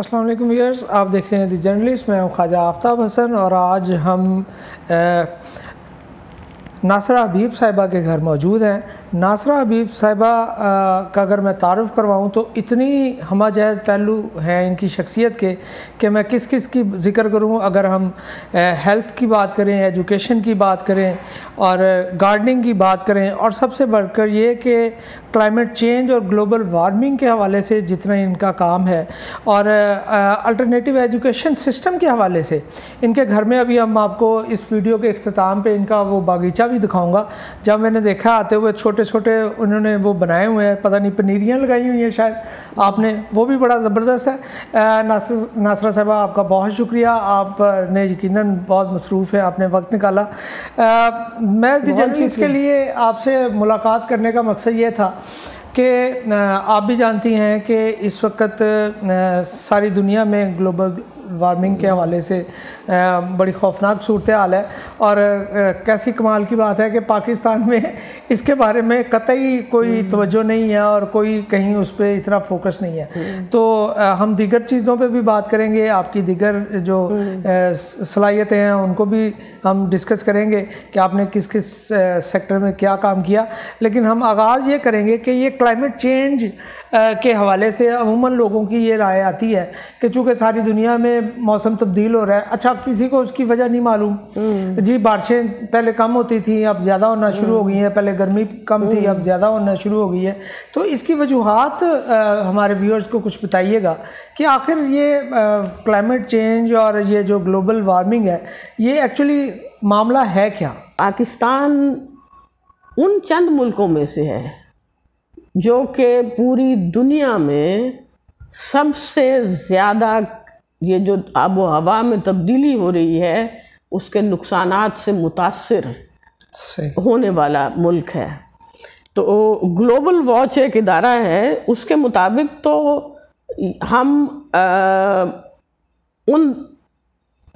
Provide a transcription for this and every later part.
अस्सलाम वालेकुम व्यूअर्स आप देख रहे हैं दी जर्नलिस्ट मैं हूं ख्वाजा आफ्ताब हसन और आज हम नासरा हबीब साहिबा के घर मौजूद हैं नासरा हबीब साहिबा का अगर मैं तारफ़ करवाऊँ तो इतनी जहद पहलू हैं इनकी शख्सियत के कि मैं किस किस की ज़िक्र करूँ अगर हम हेल्थ की बात करें एजुकेशन की बात करें और गार्डनिंग की बात करें और सबसे बढ़कर ये कि क्लाइमेट चेंज और ग्लोबल वार्मिंग के हवाले से जितना इनका काम है और अल्टरनेटिव एजुकेशन सिस्टम के हवाले से इनके घर में अभी हम आपको इस वीडियो के अख्ताम पर इनका वो बागीचा भी दिखाऊँगा जब मैंने देखा आते हुए छोटे छोटे छोटे उन्होंने वो बनाए हुए हैं पता नहीं पनीरियाँ लगाई हुई हैं शायद आपने वो भी बड़ा ज़बरदस्त है नासर नासरा साहब आपका बहुत शुक्रिया आपने यकीन बहुत मसरूफ़ है आपने वक्त निकाला मैं जर्नलिस्ट के लिए आपसे मुलाकात करने का मकसद ये था कि आप भी जानती हैं कि इस वक्त सारी दुनिया में ग्लोबल वार्मिंग के हवाले से बड़ी खौफनाक सूरत हाल है और कैसी कमाल की बात है कि पाकिस्तान में इसके बारे में कतई कोई हम्म। तवज्जो नहीं है और कोई कहीं उस पर इतना फोकस नहीं है हम्म। तो हम दीगर चीज़ों पर भी बात करेंगे आपकी दीगर जो हम्म। सलाहियतें हैं उनको भी हम डिस्कस करेंगे कि आपने किस किस सेक्टर में क्या काम किया लेकिन हम आगाज़ ये करेंगे कि ये क्लाइमेट चेंज के हवाले से अमूमन लोगों की ये राय आती है कि चूँकि सारी दुनिया में मौसम तब्दील हो रहा है अच्छा किसी को उसकी वजह नहीं मालूम हम्म। जी बारिशें पहले कम होती थी अब ज़्यादा होना शुरू हो गई हैं पहले गर्मी कम थी हम्म। अब ज़्यादा होना शुरू हो गई है तो इसकी वजूहत हमारे व्यूअर्स को कुछ बताइएगा कि आखिर ये क्लाइमेट चेंज और ये जो ग्लोबल वार्मिंग है ये एक्चुअली मामला है क्या पाकिस्तान उन चंद मुल्कों में से है जो कि पूरी दुनिया में सबसे ज़्यादा ये जो आब हवा में तब्दीली हो रही है उसके नुकसान से मुतासर होने वाला मुल्क है तो ग्लोबल वॉच एक इदारा है उसके मुताबिक तो हम आ, उन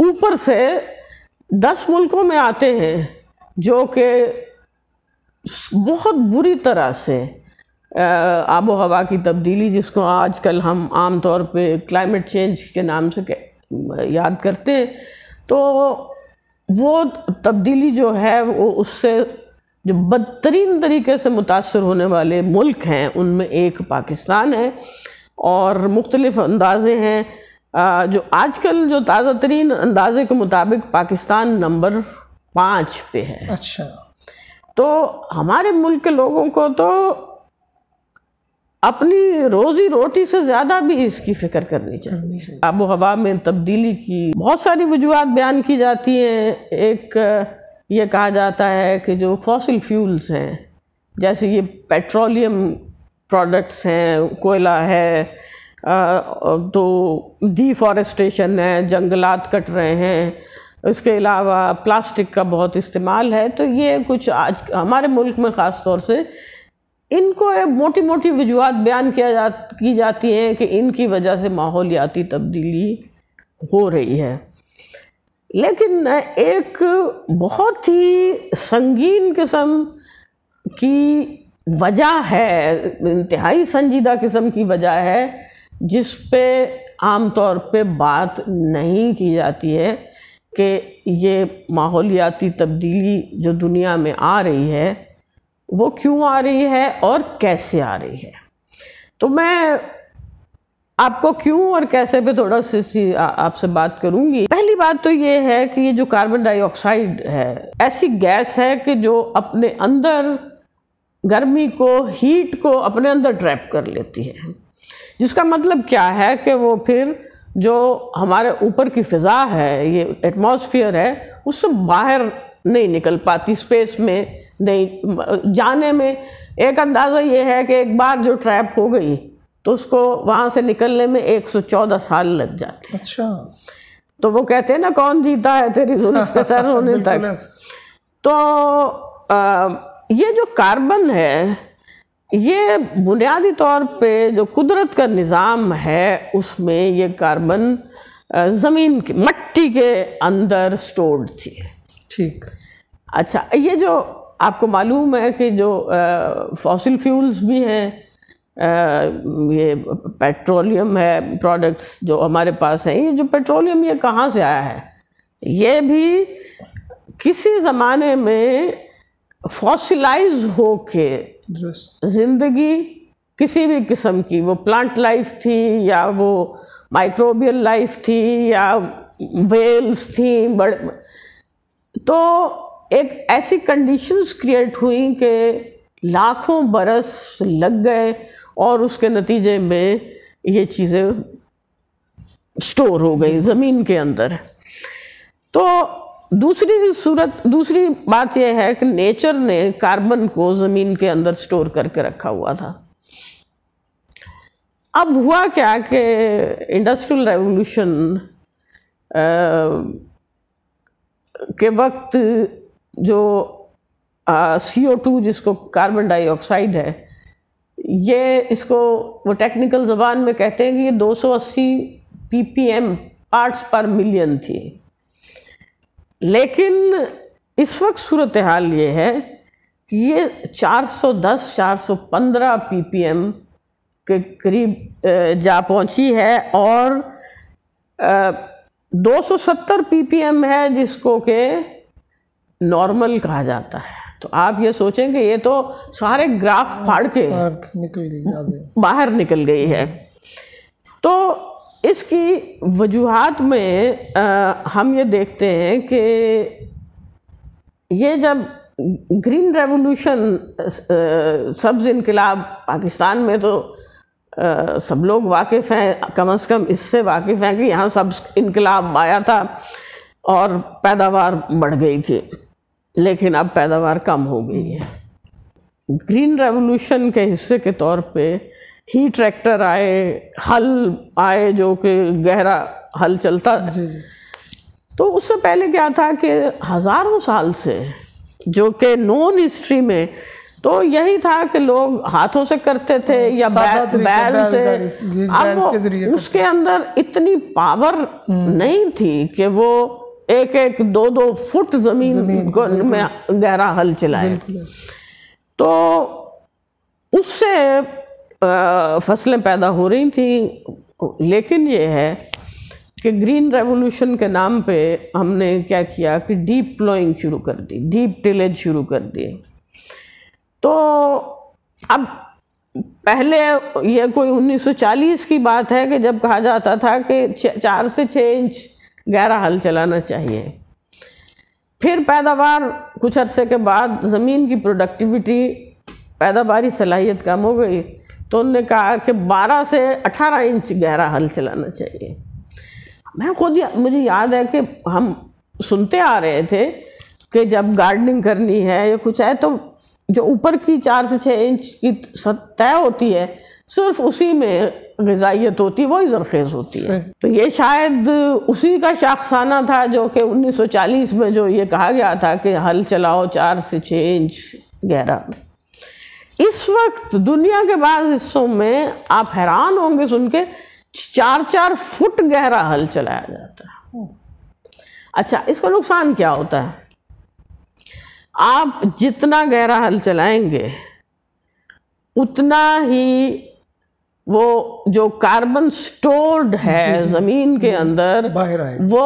ऊपर से दस मुल्कों में आते हैं जो कि बहुत बुरी तरह से आबो हवा की तब्दीली जिसको आजकल हम आम तौर पे क्लाइमेट चेंज के नाम से याद करते हैं तो वो तब्दीली जो है वो उससे जो बदतरीन तरीके से मुतासर होने वाले मुल्क हैं उनमें एक पाकिस्तान है और मुख्तलिफ़ अंदाज़े हैं जो आजकल जो ताज़ा तरीन अंदाज़े के मुताबिक पाकिस्तान नंबर पाँच पे है अच्छा तो हमारे मुल्क के लोगों को तो अपनी रोजी रोटी से ज़्यादा भी इसकी फिक्र करनी चाहिए आबो हवा में तब्दीली की बहुत सारी वजूहत बयान की जाती हैं एक ये कहा जाता है कि जो फॉसिल फ्यूल्स हैं जैसे ये पेट्रोलियम प्रोडक्ट्स हैं कोयला है तो डिफॉरेस्टेशन है जंगलात कट रहे हैं इसके अलावा प्लास्टिक का बहुत इस्तेमाल है तो ये कुछ आज हमारे मुल्क में ख़ास तौर से इनको मोटी मोटी वजूहत बयान किया जा की जाती हैं कि इनकी वजह से माहौलियाती तब्दीली हो रही है लेकिन एक बहुत ही संगीन किस्म की वजह है इंतहाई संजीदा किस्म की वजह है जिस पे आम तौर पे बात नहीं की जाती है कि ये माहौलियाती तब्दीली जो दुनिया में आ रही है वो क्यों आ रही है और कैसे आ रही है तो मैं आपको क्यों और कैसे भी थोड़ा सी आपसे बात करूंगी पहली बात तो ये है कि ये जो कार्बन डाइऑक्साइड है ऐसी गैस है कि जो अपने अंदर गर्मी को हीट को अपने अंदर ट्रैप कर लेती है जिसका मतलब क्या है कि वो फिर जो हमारे ऊपर की फ़िज़ा है ये एटमॉस्फेयर है उससे बाहर नहीं निकल पाती स्पेस में नहीं जाने में एक अंदाज़ा ये है कि एक बार जो ट्रैप हो गई तो उसको वहाँ से निकलने में 114 साल लग जाते अच्छा तो वो कहते हैं ना कौन जीता है तेरी जुल्फ के सर होने तक तो आ, ये जो कार्बन है ये बुनियादी तौर पे जो कुदरत का निज़ाम है उसमें ये कार्बन ज़मीन की मट्टी के अंदर स्टोर्ड थी ठीक अच्छा ये जो आपको मालूम है कि जो फॉसिल फ्यूल्स भी हैं ये पेट्रोलियम है प्रोडक्ट्स जो हमारे पास हैं ये जो पेट्रोलियम ये कहाँ से आया है ये भी किसी ज़माने में फॉसिलाइज हो के ज़िंदगी किसी भी किस्म की वो प्लांट लाइफ थी या वो माइक्रोबियल लाइफ थी या वेल्स थी बड़े तो एक ऐसी कंडीशंस क्रिएट हुई कि लाखों बरस लग गए और उसके नतीजे में ये चीज़ें स्टोर हो गई ज़मीन के अंदर तो दूसरी सूरत दूसरी बात यह है कि नेचर ने कार्बन को ज़मीन के अंदर स्टोर करके रखा हुआ था अब हुआ क्या कि इंडस्ट्रियल रेवोल्यूशन के वक्त जो सी ओ टू जिसको कार्बन डाइऑक्साइड है ये इसको वो टेक्निकल ज़बान में कहते हैं कि ये 280 एम पार्ट्स पर मिलियन थी लेकिन इस वक्त सूरत हाल ये है कि ये 410 415 एम के करीब जा पहुंची है और 270 एम है जिसको के नॉर्मल कहा जाता है तो आप ये सोचें कि ये तो सारे ग्राफ फाड़ के निकल गई बाहर निकल गई है तो इसकी वजूहत में आ, हम ये देखते हैं कि ये जब ग्रीन रेवोल्यूशन सब्ज़ इनकलाब पाकिस्तान में तो आ, सब लोग वाकिफ़ हैं कम अज़ कम इससे वाकिफ़ हैं कि यहाँ सब्ज़ इनकलाब आया था और पैदावार बढ़ गई थी लेकिन अब पैदावार कम हो गई है ग्रीन रेवोल्यूशन के हिस्से के तौर पे ही ट्रैक्टर आए हल आए जो कि गहरा हल चलता जी जी। तो उससे पहले क्या था कि हज़ारों साल से जो कि नॉन हिस्ट्री में तो यही था कि लोग हाथों से करते थे हम्म, या बैल, बैल से अब उसके अंदर इतनी पावर हम्म। नहीं थी कि वो एक एक दो दो फुट जमीन, जमीन में गहरा हल चलाए तो उससे फसलें पैदा हो रही थी लेकिन ये है कि ग्रीन रेवोल्यूशन के नाम पे हमने क्या किया कि डीप प्लोइंग शुरू कर दी डीप टिलेज शुरू कर दी तो अब पहले ये कोई 1940 की बात है कि जब कहा जाता था कि चार से छः इंच गहरा हल चलाना चाहिए फिर पैदावार कुछ अरसे के बाद ज़मीन की प्रोडक्टिविटी पैदावारी सलाहियत कम हो गई तो उनने कहा कि 12 से 18 इंच गहरा हल चलाना चाहिए मैं खुद या, मुझे याद है कि हम सुनते आ रहे थे कि जब गार्डनिंग करनी है या कुछ है तो जो ऊपर की चार से छः इंच की तय होती है सिर्फ उसी में गजाइत होती वही जरखेज होती है तो ये शायद उसी का शाखसाना था जो कि 1940 में जो ये कहा गया था कि हल चलाओ चार से छः इंच गहरा इस वक्त दुनिया के बाद हिस्सों में आप हैरान होंगे सुन के चार चार फुट गहरा हल चलाया जाता है अच्छा इसका नुकसान क्या होता है आप जितना गहरा हल चलाएंगे उतना ही वो जो कार्बन स्टोर्ड है ज़मीन के हम्म। अंदर वो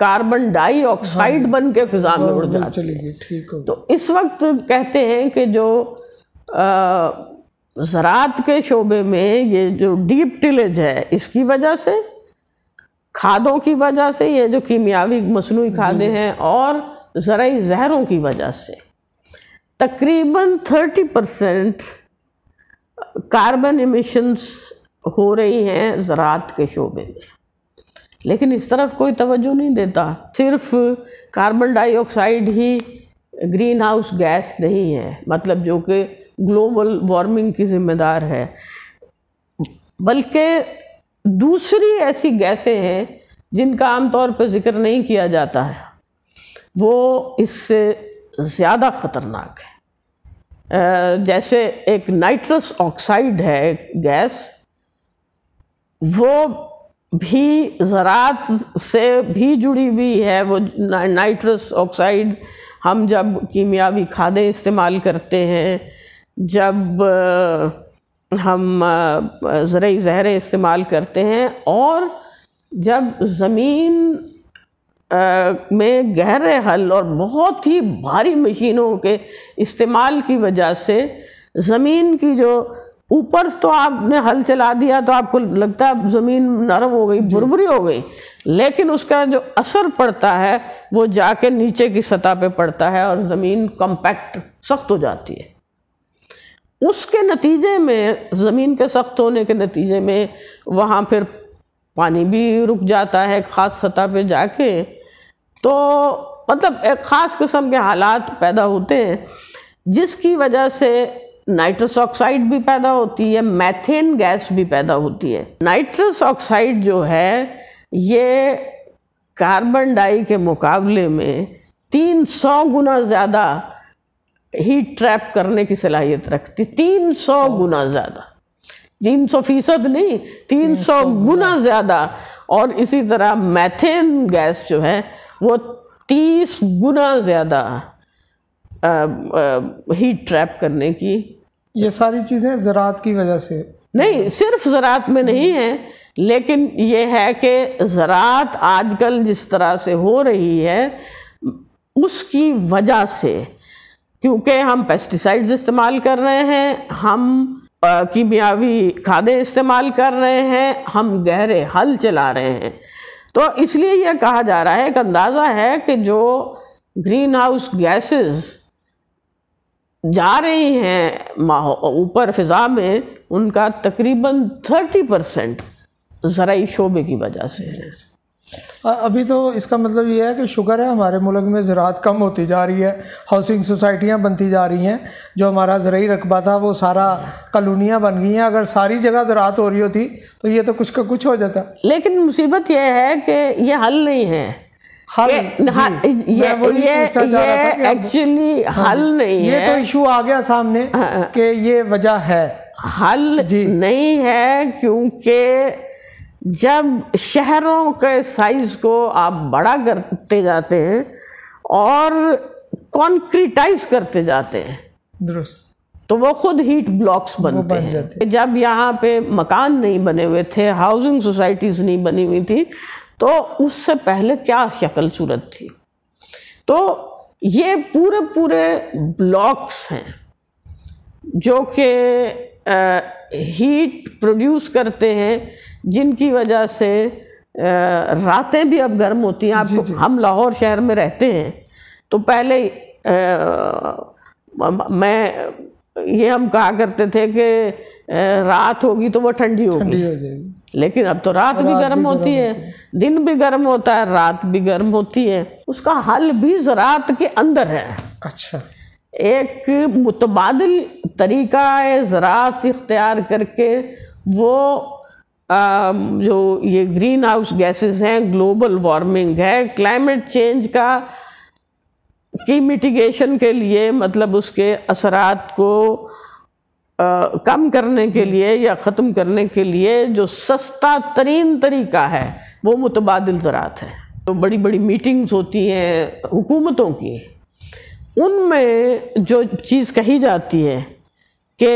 कार्बन डाइऑक्साइड हाँ, बन के फिजा में हाँ, उड़ जाती है ठीक तो इस वक्त कहते हैं कि जो ज़रात के शोबे में ये जो डीप टिलेज है इसकी वजह से खादों की वजह से ये जो कीमियावी मसनू खादें हैं और ज़राई जहरों की वजह से तकरीबन 30 परसेंट कार्बन इमिशंस हो रही हैं ज़रात के शोबे में लेकिन इस तरफ कोई तवज्जो नहीं देता सिर्फ कार्बन डाइऑक्साइड ही ग्रीन हाउस गैस नहीं है मतलब जो कि ग्लोबल वार्मिंग की जिम्मेदार है बल्कि दूसरी ऐसी गैसें हैं जिनका आमतौर पर जिक्र नहीं किया जाता है वो इससे ज़्यादा ख़तरनाक है जैसे एक नाइट्रस ऑक्साइड है गैस वो भी ज़रात से भी जुड़ी हुई है वो नाइट्रस ऑक्साइड हम जब कीमियावी खादें इस्तेमाल करते हैं जब हम ज़रिए जहरें इस्तेमाल करते हैं और जब ज़मीन में गहरे हल और बहुत ही भारी मशीनों के इस्तेमाल की वजह से ज़मीन की जो ऊपर तो आपने हल चला दिया तो आपको लगता है ज़मीन नरम हो गई भुरभुरी हो गई लेकिन उसका जो असर पड़ता है वो जाके नीचे की सतह पे पड़ता है और ज़मीन कम्पैक्ट सख्त हो जाती है उसके नतीजे में ज़मीन के सख्त होने के नतीजे में वहाँ फिर पानी भी रुक जाता है ख़ास सतह पे जाके तो मतलब एक ख़ास किस्म के हालात पैदा होते हैं जिसकी वजह से नाइट्रस ऑक्साइड भी पैदा होती है मैथेन गैस भी पैदा होती है नाइट्रस ऑक्साइड जो है ये कार्बन डाई के मुकाबले में 300 गुना ज़्यादा हीट ट्रैप करने की सलाहियत रखती 300 गुना ज़्यादा 300 फीसद नहीं 300 गुना ज़्यादा और इसी तरह मैथेन गैस जो है वो तीस गुना ज़्यादा हीट ट्रैप करने की ये सारी चीज़ें ज़रात की वजह से नहीं सिर्फ ज़रात में नहीं है लेकिन ये है कि ज़रात आजकल जिस तरह से हो रही है उसकी वजह से क्योंकि हम पेस्टिसाइड्स इस्तेमाल कर रहे हैं हम कीमियावी खादें इस्तेमाल कर रहे हैं हम गहरे हल चला रहे हैं तो इसलिए यह कहा जा रहा है एक अंदाज़ा है कि जो ग्रीन हाउस गैसेस जा रही हैं ऊपर फिज़ा में उनका तकरीबन थर्टी परसेंट ज़रा शोबे की वजह से है अभी तो इसका मतलब ये है कि शुक्र है हमारे मुल्क में ज़रात कम होती जा रही है हाउसिंग सोसाइटियाँ बनती जा रही हैं जो हमारा ज़रूरी रकबा था वो सारा कलोनियाँ बन गई हैं अगर सारी जगह ज़रात हो रही होती तो ये तो कुछ का कुछ हो जाता लेकिन मुसीबत यह है कि ये हल नहीं है हल ये ये ये एक्चुअली हाँ, हल नहीं है ये तो इशू आ गया सामने हाँ, हाँ। कि ये वजह है हल नहीं है क्योंकि जब शहरों के साइज़ को आप बड़ा करते जाते हैं और कॉन्क्रीटाइज करते जाते हैं दुरुस्त तो वो खुद हीट ब्लॉक्स बनते बन हैं जब यहाँ पे मकान नहीं बने हुए थे हाउसिंग सोसाइटीज़ नहीं बनी हुई थी तो उससे पहले क्या शक्ल सूरत थी तो ये पूरे पूरे ब्लॉक्स हैं जो कि हीट प्रोड्यूस करते हैं जिनकी वजह से रातें भी अब गर्म होती हैं आप हम लाहौर शहर में रहते हैं तो पहले आ, मैं ये हम कहा करते थे कि रात होगी तो वो ठंडी होगी हो लेकिन अब तो रात, भी गर्म होती है।, है दिन भी गर्म होता है रात भी गर्म होती है उसका हल भी ज़रात के अंदर है अच्छा एक मुतबादल तरीका है ज़रात इख्तियार करके वो Um, जो ये ग्रीन हाउस गैसेस हैं ग्लोबल वार्मिंग है क्लाइमेट चेंज का की मिटिगेशन के लिए मतलब उसके असरात को आ, uh, कम करने के लिए या ख़त्म करने के लिए जो सस्ता तरीन तरीका है वो मुतबादल ज़रात है तो बड़ी बड़ी मीटिंग्स होती हैं हुकूमतों की उनमें जो चीज़ कही जाती है कि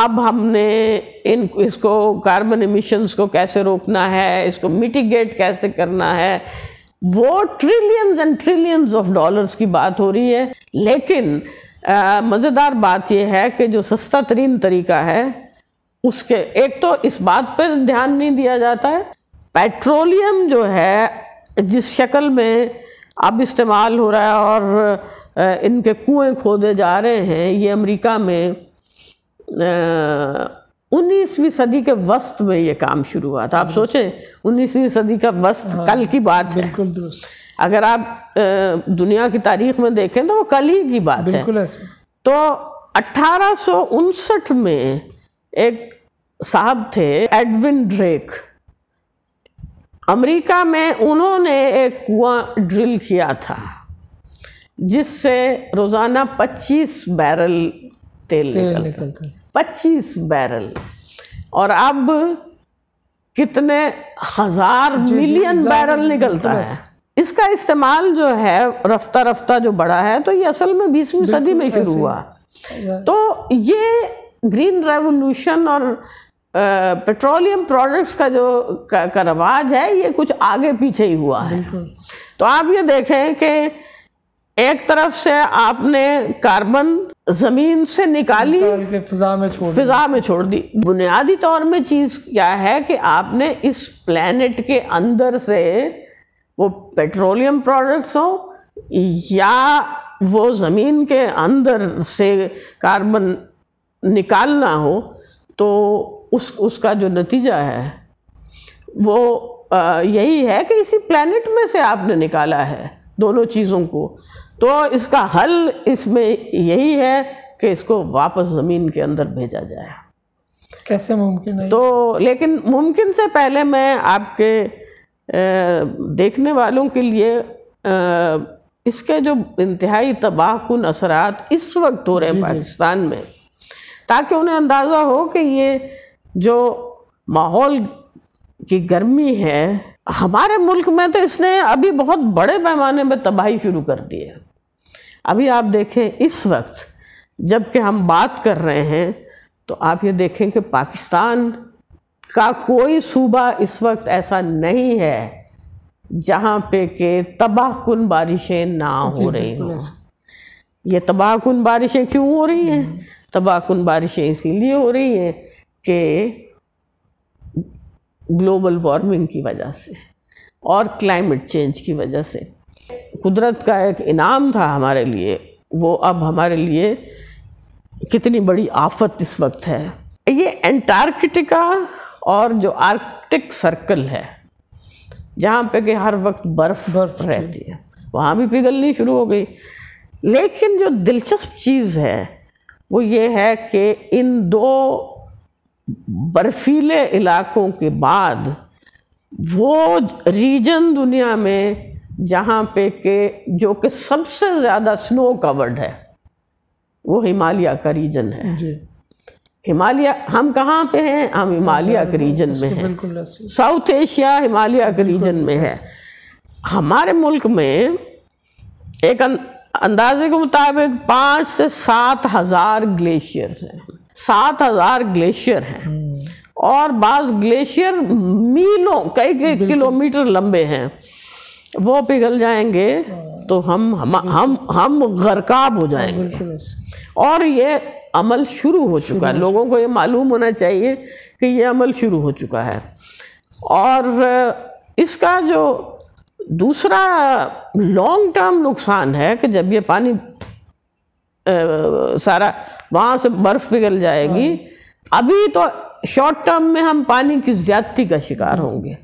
अब हमने इन इसको कार्बन इमिशंस को कैसे रोकना है इसको मिटिगेट कैसे करना है वो trillions and trillions of dollars की बात हो रही है लेकिन मज़ेदार बात यह है कि जो सस्ता तरीन तरीका है उसके एक तो इस बात पर ध्यान नहीं दिया जाता है पेट्रोलियम जो है जिस शक्ल में अब इस्तेमाल हो रहा है और इनके कुएं खोदे जा रहे हैं ये अमेरिका में उन्नीसवीं सदी के वस्त में ये काम शुरू हुआ था आप हाँ। सोचें उन्नीसवीं सदी का वस्त हाँ, कल की बात है तो अगर आप दुनिया की तारीख में देखें तो वो कल ही की बात है तो अट्ठारह में एक साहब थे एडविन ड्रेक अमेरिका में उन्होंने एक कुआं ड्रिल किया था जिससे रोज़ाना 25 बैरल तेल, निकलता, पच्चीस बैरल और अब कितने हजार मिलियन बैरल निकलता है इसका इस्तेमाल जो है रफ्ता रफ्ता जो बड़ा है तो ये असल में बीसवीं सदी में शुरू हुआ तो ये ग्रीन रेवोल्यूशन और पेट्रोलियम प्रोडक्ट्स का जो का, का रवाज है ये कुछ आगे पीछे ही हुआ है तो आप ये देखें कि एक तरफ से आपने कार्बन जमीन से निकाली फिजा में छोड़ फिजा में छोड़ दी बुनियादी तौर में चीज क्या है कि आपने इस प्लेनेट के अंदर से वो पेट्रोलियम प्रोडक्ट्स हो या वो ज़मीन के अंदर से कार्बन निकालना हो तो उस उसका जो नतीजा है वो यही है कि इसी प्लेनेट में से आपने निकाला है दोनों चीज़ों को तो इसका हल इसमें यही है कि इसको वापस ज़मीन के अंदर भेजा जाए कैसे मुमकिन है तो लेकिन मुमकिन से पहले मैं आपके देखने वालों के लिए इसके जो इंतहाई तबाहकुन असरात इस वक्त हो रहे हैं पाकिस्तान में ताकि उन्हें अंदाज़ा हो कि ये जो माहौल की गर्मी है हमारे मुल्क में तो इसने अभी बहुत बड़े पैमाने में तबाही शुरू कर दी है अभी आप देखें इस वक्त जबकि हम बात कर रहे हैं तो आप ये देखें कि पाकिस्तान का कोई सूबा इस वक्त ऐसा नहीं है जहाँ पे के तबाह कन बारिशें ना हो रही हों ये तबाह कन बारिशें क्यों हो रही हैं तबाह कन बारिशें इसीलिए हो रही हैं कि ग्लोबल वार्मिंग की वजह से और क्लाइमेट चेंज की वजह से कुदरत का एक इनाम था हमारे लिए वो अब हमारे लिए कितनी बड़ी आफत इस वक्त है ये एंटार्कटिका और जो आर्कटिक सर्कल है जहाँ पे कि हर वक्त बर्फ बर्फ रहती है वहाँ भी पिघलनी शुरू हो गई लेकिन जो दिलचस्प चीज़ है वो ये है कि इन दो बर्फीले इलाकों के बाद वो रीजन दुनिया में जहाँ पे के जो कि सबसे ज़्यादा स्नो कवर्ड है वो हिमालय का रीजन है हिमालय हम कहाँ पे हैं हम हिमालय के रीजन में हैं साउथ एशिया हिमालय के रीजन में है हमारे मुल्क में एक अं-, अंदाजे के मुताबिक पाँच से सात हज़ार ग्लेशियर्स हैं सात हजार ग्लेशियर हैं हम्म। और बाज़ ग्लेशियर मीलों कई कई किलोमीटर लंबे हैं वो पिघल जाएंगे हाँ। तो हम हम हम हम गरकाब हो जाएंगे और ये अमल शुरू हो चुका है लोगों को ये मालूम होना चाहिए कि ये अमल शुरू हो चुका है और इसका जो दूसरा लॉन्ग टर्म नुकसान है कि जब ये पानी सारा वहाँ से बर्फ पिघल जाएगी अभी तो शॉर्ट टर्म में हम पानी की ज्यादती का शिकार हम्म। होंगे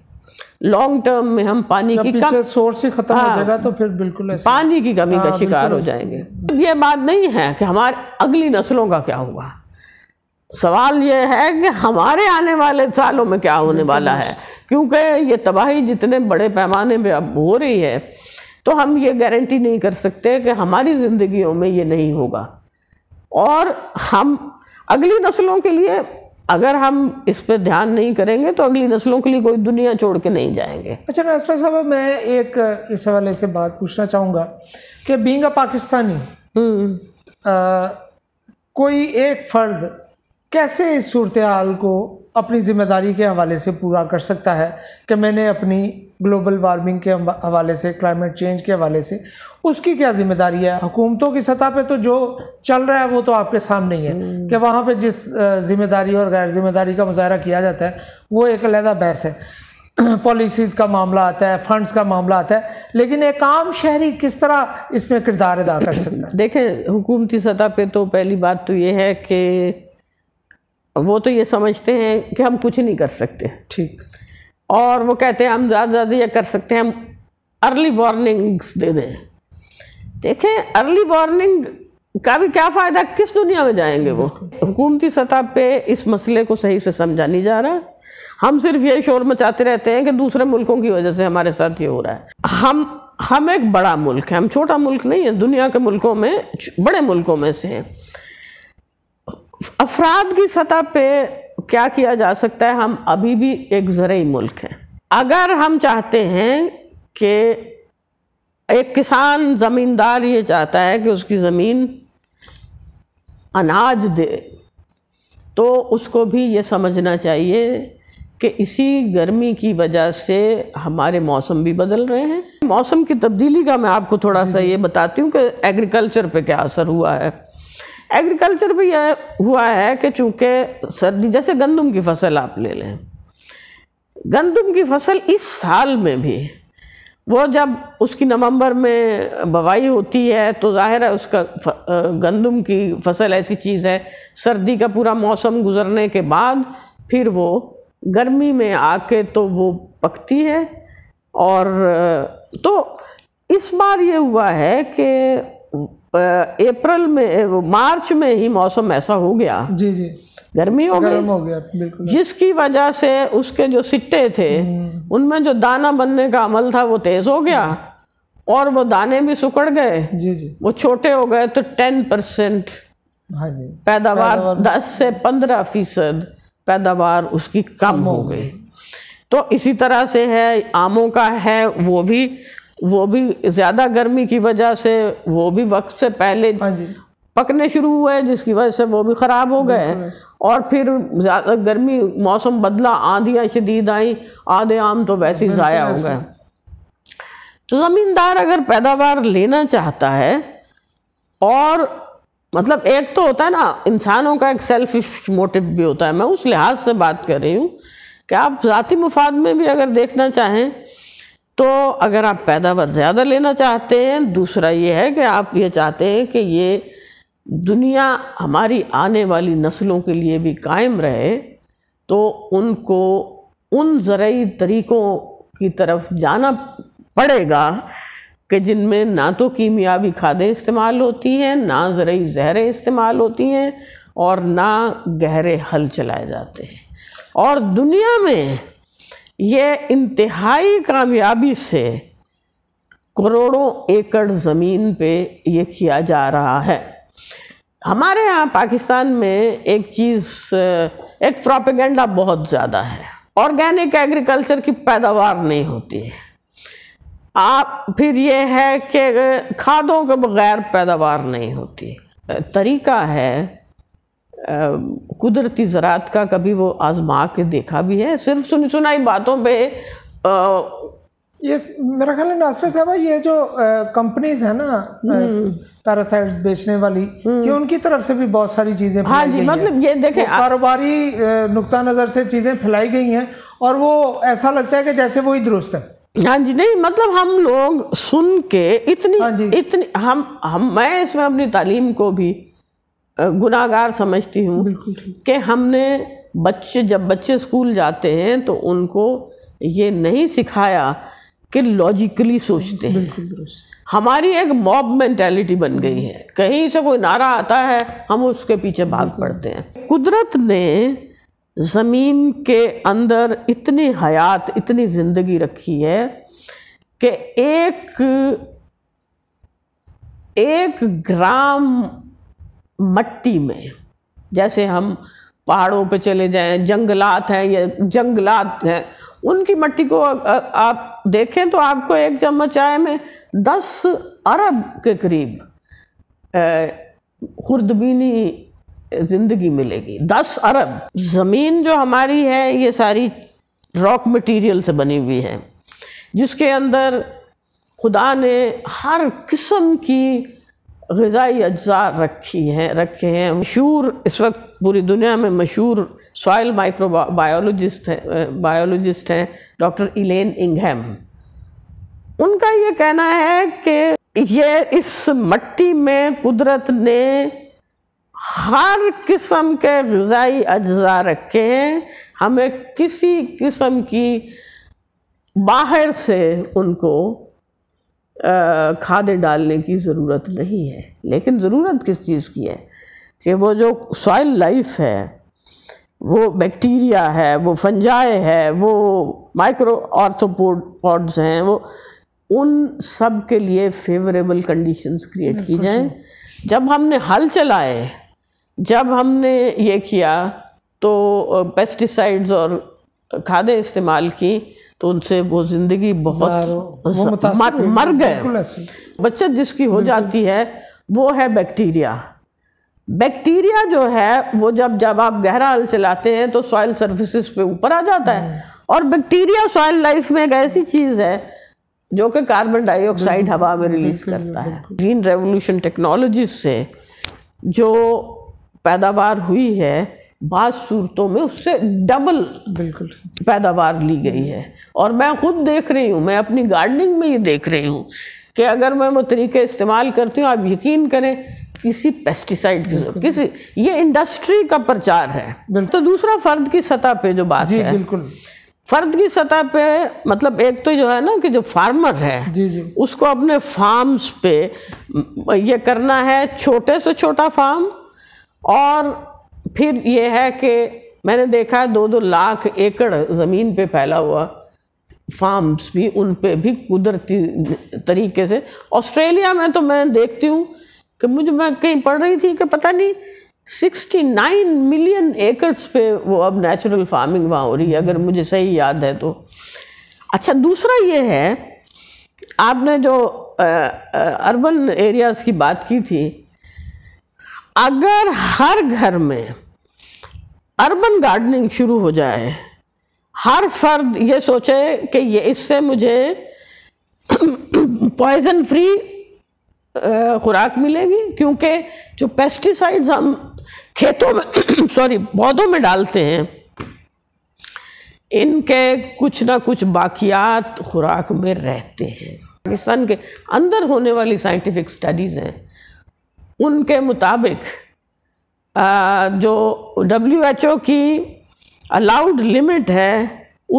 लॉन्ग टर्म में हम पानी की कम सोर्स ही खत्म हो हाँ। जाएगा तो फिर बिल्कुल पानी की कमी का हाँ, शिकार हो जाएंगे ये बात नहीं है कि हमारे अगली नस्लों का क्या हुआ सवाल ये है कि हमारे आने वाले सालों में क्या होने हम्म, वाला है क्योंकि ये तबाही जितने बड़े पैमाने में अब हो रही है तो हम ये गारंटी नहीं कर सकते कि हमारी ज़िंदगियों में ये नहीं होगा और हम अगली नस्लों के लिए अगर हम इस पर ध्यान नहीं करेंगे तो अगली नस्लों के लिए कोई दुनिया छोड़ के नहीं जाएंगे अच्छा नासरा साहब मैं एक इस हवाले से बात पूछना चाहूँगा कि बींग हम्म। अ पाकिस्तानी आ, कोई एक फ़र्द कैसे इस सूरत हाल को अपनी ज़िम्मेदारी के हवाले से पूरा कर सकता है कि मैंने अपनी ग्लोबल वार्मिंग के हवाले से क्लाइमेट चेंज के हवाले से उसकी क्या जिम्मेदारी है हुकूमतों की सतह पे तो जो चल रहा है वो तो आपके सामने ही है हम्म। कि वहाँ पे जिस जिम्मेदारी और गैर जिम्मेदारी का मुजाहरा किया जाता है वो एक अलहदा बहस है पॉलिसीज़ का मामला आता है फंड्स का मामला आता है लेकिन एक आम शहरी किस तरह इसमें किरदार अदा कर सकता है देखें हुकूमती सतह पे तो पहली बात तो ये है कि वो तो ये समझते हैं कि हम कुछ नहीं कर सकते ठीक और वो कहते हैं हम ज़्यादा ज़्यादा ये कर सकते हैं हम अर्ली वार्निंग्स दे दें देखें अर्ली वार्निंग का भी क्या फ़ायदा किस दुनिया में जाएंगे वो हुकूमती सतह पे इस मसले को सही से समझा नहीं जा रहा हम सिर्फ ये शोर मचाते रहते हैं कि दूसरे मुल्कों की वजह से हमारे साथ ये हो रहा है हम हम एक बड़ा मुल्क है हम छोटा मुल्क नहीं है दुनिया के मुल्कों में बड़े मुल्कों में से हैं अफराद की सतह पे क्या किया जा सकता है हम अभी भी एक ज़रूरी मुल्क हैं अगर हम चाहते हैं कि एक किसान ज़मींदार ये चाहता है कि उसकी ज़मीन अनाज दे तो उसको भी ये समझना चाहिए कि इसी गर्मी की वजह से हमारे मौसम भी बदल रहे हैं मौसम की तब्दीली का मैं आपको थोड़ा सा ये बताती हूँ कि एग्रीकल्चर पे क्या असर हुआ है एग्रीकल्चर भी यह हुआ है कि चूँकि सर्दी जैसे गंदम की फसल आप ले लें गंदम की फसल इस साल में भी वो जब उसकी नवंबर में बवाई होती है तो जाहिर है उसका गंदम की फसल ऐसी चीज़ है सर्दी का पूरा मौसम गुजरने के बाद फिर वो गर्मी में आके तो वो पकती है और तो इस बार ये हुआ है कि अप्रैल में मार्च में ही मौसम ऐसा हो गया जी जी गर्मी हो गई हो गया बिल्कुल जिसकी वजह से उसके जो सिट्टे थे हम्म। उनमें जो दाना बनने का अमल था वो तेज हो गया हम्म। और वो दाने भी सुकड़ गए जी जी वो छोटे हो गए तो टेन परसेंट हाँ पैदावार दस से पंद्रह फीसद पैदावार उसकी कम हो गई तो इसी तरह से है आमों का है वो भी वो भी ज़्यादा गर्मी की वजह से वो भी वक्त से पहले हाँ पकने शुरू हुए जिसकी वजह से वो भी ख़राब हो गए और फिर ज़्यादा गर्मी मौसम बदला आंधियाँ शदीद आई आधे आम तो वैसे ही ज़ाया हो गए तो ज़मींदार अगर पैदावार लेना चाहता है और मतलब एक तो होता है ना इंसानों का एक सेल्फिश मोटिव भी होता है मैं उस लिहाज से बात कर रही हूँ कि आप ज़ाती मुफाद में भी अगर देखना चाहें तो अगर आप पैदावार ज़्यादा लेना चाहते हैं दूसरा ये है कि आप ये चाहते हैं कि ये दुनिया हमारी आने वाली नस्लों के लिए भी कायम रहे तो उनको उन ज़रूरी तरीक़ों की तरफ जाना पड़ेगा कि जिनमें ना तो कीमियाबी खादें इस्तेमाल होती हैं ना ज़रूरी जहरें इस्तेमाल होती हैं और ना गहरे हल चलाए जाते हैं और दुनिया में ये इंतहाई कामयाबी से करोड़ों एकड़ ज़मीन पे ये किया जा रहा है हमारे यहाँ पाकिस्तान में एक चीज़ एक प्रोपेगेंडा बहुत ज़्यादा है ऑर्गेनिक एग्रीकल्चर की पैदावार नहीं होती है आप फिर ये है कि खादों के बगैर पैदावार नहीं होती तरीका है कुदरती ज़रात का कभी वो आजमा के देखा भी है सिर्फ सुन सुनाई बातों पे आ, ये मेरा ख्याल है नासिर साहब ये जो कंपनीज है ना हम्म। पैरासाइट्स बेचने वाली कि हम्म। उनकी तरफ से भी बहुत सारी चीज़ें हाँ जी मतलब ये देखें तो कारोबारी नुकता नज़र से चीज़ें फैलाई गई हैं और वो ऐसा लगता है कि जैसे वो ही दुरुस्त है हाँ जी नहीं मतलब हम लोग सुन के इतनी हाँ जी इतनी हम हम मैं इसमें अपनी तालीम को भी गुनागार समझती हूँ कि हमने बच्चे जब बच्चे स्कूल जाते हैं तो उनको ये नहीं सिखाया कि लॉजिकली सोचते हैं हमारी एक मॉब मेंटेलिटी बन गई है कहीं से कोई नारा आता है हम उसके पीछे भाग पड़ते हैं कुदरत ने ज़मीन के अंदर इतनी हयात इतनी ज़िंदगी रखी है कि एक एक ग्राम मट्टी में जैसे हम पहाड़ों पे चले जाएं जंगलात हैं या जंगलात हैं उनकी मट्टी को आप देखें तो आपको एक चम्मच चाय में दस अरब के करीब खुर्दबीनी ज़िंदगी मिलेगी दस अरब ज़मीन जो हमारी है ये सारी रॉक मटेरियल से बनी हुई है जिसके अंदर खुदा ने हर किस्म की गज़ाई अज्जा रखी हैं रखे हैं मशहूर इस वक्त पूरी दुनिया में मशहूर सॉइल माइक्रो बायोलॉजिस्ट हैं बायोलॉजिस्ट हैं डॉक्टर इलेन इंगहम उनका ये कहना है कि ये इस मट्टी में कुदरत ने हर किस्म के गज़ाई अज्जा रखे हैं हमें किसी किस्म की बाहर से उनको खादे डालने की ज़रूरत नहीं है लेकिन ज़रूरत किस चीज़ की है कि वो जो सॉइल लाइफ है वो बैक्टीरिया है वो फंजाए है वो माइक्रो ऑर्थोपोड्स हैं वो उन सब के लिए फेवरेबल कंडीशंस क्रिएट की जाएं जब हमने हल चलाए जब हमने ये किया तो पेस्टिसाइड्स और खादें इस्तेमाल की तो उनसे वो ज़िंदगी बहुत मर, मर गए बच्चा जिसकी हो जाती है वो है बैक्टीरिया बैक्टीरिया जो है वो जब जब आप गहरा हल चलाते हैं तो सॉइल सर्विसेज पे ऊपर आ जाता है हम्म। और बैक्टीरिया सॉइल लाइफ में एक ऐसी चीज़ है जो कि कार्बन डाइऑक्साइड हवा में रिलीज करता है ग्रीन रेवोल्यूशन टेक्नोलॉजी से जो पैदावार हुई है बाद सूरतों में उससे डबल बिल्कुल पैदावार ली गई है और मैं खुद देख रही हूँ मैं अपनी गार्डनिंग में ये देख रही हूँ कि अगर मैं वो तरीके इस्तेमाल करती हूँ आप यकीन करें किसी पेस्टिसाइड की जरूरत किसी ये इंडस्ट्री का प्रचार है तो दूसरा फर्द की सतह पे जो बात जी, है बिल्कुल फर्द की सतह पे मतलब एक तो जो है ना कि जो फार्मर है जी जी। उसको अपने फार्म्स पे ये करना है छोटे से छोटा फार्म और फिर ये है कि मैंने देखा दो दो लाख एकड़ ज़मीन पे फैला हुआ फार्म्स भी उन पे भी कुदरती तरीके से ऑस्ट्रेलिया में तो मैं देखती हूँ कि मुझे मैं कहीं पढ़ रही थी कि पता नहीं 69 मिलियन एकड़स पे वो अब नेचुरल फार्मिंग वहाँ हो रही है अगर मुझे सही याद है तो अच्छा दूसरा ये है आपने जो अर्बन एरियाज़ की बात की थी अगर हर घर में अर्बन गार्डनिंग शुरू हो जाए हर फर्द ये सोचे कि ये इससे मुझे पॉइजन फ्री खुराक मिलेगी क्योंकि जो पेस्टिसाइड्स हम खेतों में सॉरी पौधों में डालते हैं इनके कुछ ना कुछ बाकियात खुराक में रहते हैं पाकिस्तान के अंदर होने वाली साइंटिफिक स्टडीज़ हैं उनके मुताबिक जो डब्ल्यू एच ओ की अलाउड लिमिट है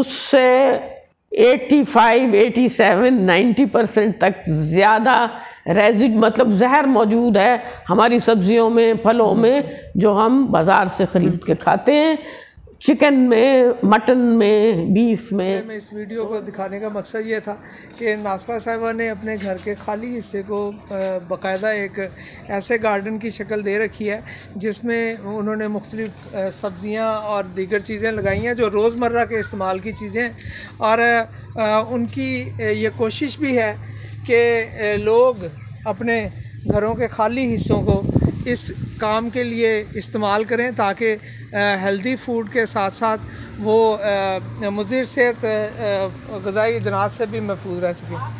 उससे 85, 87, 90 परसेंट तक ज़्यादा रेजिड मतलब जहर मौजूद है हमारी सब्जियों में फलों में जो हम बाज़ार से ख़रीद के खाते हैं चिकन में मटन में बीफ में मैं इस वीडियो को दिखाने का मकसद ये था कि नासरा साहिबा ने अपने घर के खाली हिस्से को बकायदा एक ऐसे गार्डन की शक्ल दे रखी है जिसमें उन्होंने मुख्तलिफ सब्ज़ियाँ और दीगर चीज़ें लगाई हैं जो रोज़मर्रा के इस्तेमाल की चीज़ें और उनकी ये कोशिश भी है कि लोग अपने घरों के खाली हिस्सों को इस काम के लिए इस्तेमाल करें ताकि हेल्दी फूड के साथ साथ वो मुज़र सेहत गज़ाई जनात से भी महफूज रह सकें